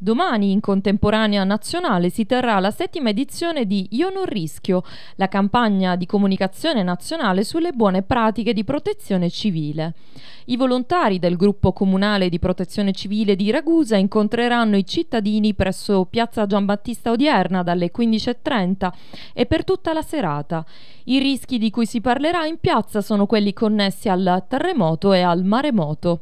Domani in contemporanea nazionale si terrà la settima edizione di Io non rischio, la campagna di comunicazione nazionale sulle buone pratiche di protezione civile. I volontari del gruppo comunale di protezione civile di Ragusa incontreranno i cittadini presso Piazza Giambattista Odierna dalle 15.30 e per tutta la serata. I rischi di cui si parlerà in piazza sono quelli connessi al terremoto e al maremoto.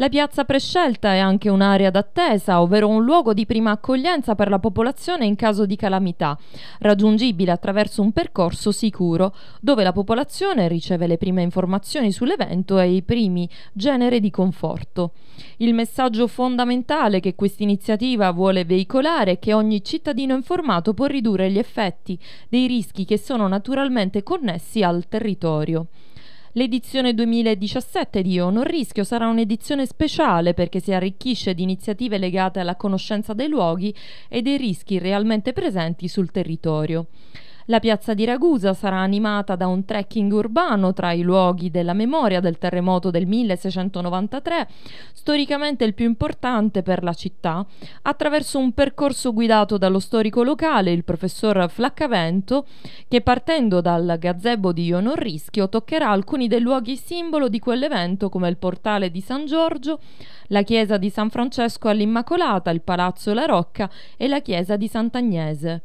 La piazza prescelta è anche un'area d'attesa, ovvero un luogo di prima accoglienza per la popolazione in caso di calamità, raggiungibile attraverso un percorso sicuro, dove la popolazione riceve le prime informazioni sull'evento e i primi generi di conforto. Il messaggio fondamentale che questa iniziativa vuole veicolare è che ogni cittadino informato può ridurre gli effetti dei rischi che sono naturalmente connessi al territorio. L'edizione 2017 di Io non rischio sarà un'edizione speciale perché si arricchisce di iniziative legate alla conoscenza dei luoghi e dei rischi realmente presenti sul territorio. La piazza di Ragusa sarà animata da un trekking urbano tra i luoghi della memoria del terremoto del 1693, storicamente il più importante per la città, attraverso un percorso guidato dallo storico locale, il professor Flaccavento, che partendo dal gazebo di Ionon Rischio toccherà alcuni dei luoghi simbolo di quell'evento come il portale di San Giorgio, la chiesa di San Francesco all'Immacolata, il palazzo La Rocca e la chiesa di Sant'Agnese.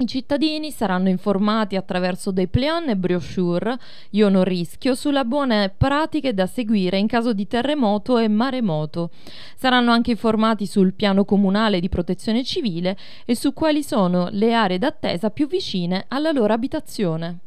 I cittadini saranno informati attraverso dei plan e brochure, io non rischio, sulle buone pratiche da seguire in caso di terremoto e maremoto. Saranno anche informati sul piano comunale di protezione civile e su quali sono le aree d'attesa più vicine alla loro abitazione.